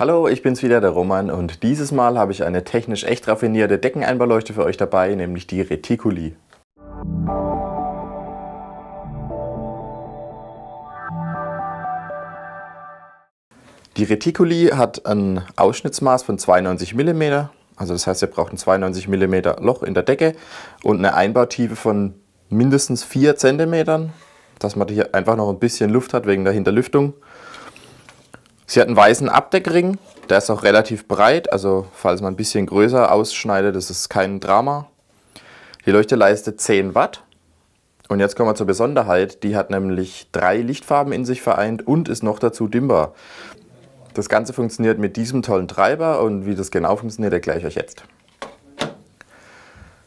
Hallo, ich bin's wieder, der Roman und dieses Mal habe ich eine technisch echt raffinierte Deckeneinbauleuchte für euch dabei, nämlich die Reticuli. Die Reticuli hat ein Ausschnittsmaß von 92 mm, also das heißt, ihr braucht ein 92 mm Loch in der Decke und eine Einbautiefe von mindestens 4 cm, dass man hier einfach noch ein bisschen Luft hat wegen der Hinterlüftung. Sie hat einen weißen Abdeckring, der ist auch relativ breit, also falls man ein bisschen größer ausschneidet, das ist kein Drama. Die Leuchte leistet 10 Watt. Und jetzt kommen wir zur Besonderheit, die hat nämlich drei Lichtfarben in sich vereint und ist noch dazu dimmbar. Das Ganze funktioniert mit diesem tollen Treiber und wie das genau funktioniert, erkläre ich euch jetzt.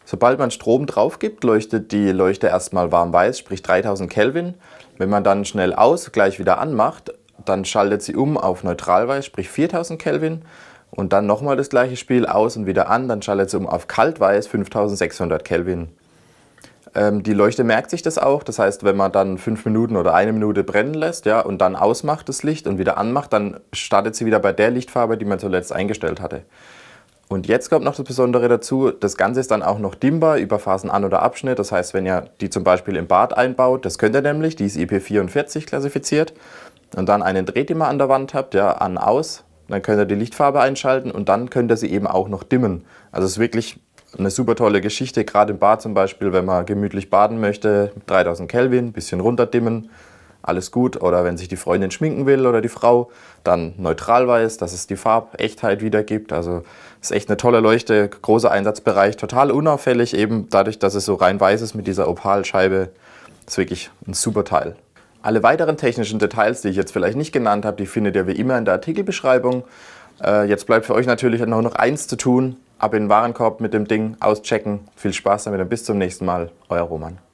Sobald man Strom drauf gibt, leuchtet die Leuchte erstmal warm weiß, sprich 3000 Kelvin. Wenn man dann schnell aus, gleich wieder anmacht, dann schaltet sie um auf Neutralweiß, sprich 4000 Kelvin. Und dann nochmal das gleiche Spiel aus und wieder an, dann schaltet sie um auf Kaltweiß, 5600 Kelvin. Ähm, die Leuchte merkt sich das auch, das heißt, wenn man dann fünf Minuten oder eine Minute brennen lässt ja, und dann ausmacht das Licht und wieder anmacht, dann startet sie wieder bei der Lichtfarbe, die man zuletzt eingestellt hatte. Und jetzt kommt noch das Besondere dazu, das Ganze ist dann auch noch dimmbar über Phasen an oder Abschnitt. Das heißt, wenn ihr die zum Beispiel im Bad einbaut, das könnt ihr nämlich, die ist IP44 klassifiziert, und dann einen Drehdimmer an der Wand habt, ja, an, aus, dann könnt ihr die Lichtfarbe einschalten und dann könnt ihr sie eben auch noch dimmen. Also es ist wirklich eine super tolle Geschichte, gerade im Bad zum Beispiel, wenn man gemütlich baden möchte, 3000 Kelvin, bisschen runterdimmen, alles gut. Oder wenn sich die Freundin schminken will oder die Frau, dann neutral weiß, dass es die Farbechtheit wiedergibt. Also es ist echt eine tolle Leuchte, großer Einsatzbereich, total unauffällig eben dadurch, dass es so rein weiß ist mit dieser Opalscheibe. Ist wirklich ein super Teil. Alle weiteren technischen Details, die ich jetzt vielleicht nicht genannt habe, die findet ihr wie immer in der Artikelbeschreibung. Äh, jetzt bleibt für euch natürlich noch, noch eins zu tun, ab in den Warenkorb mit dem Ding auschecken. Viel Spaß damit und bis zum nächsten Mal, euer Roman.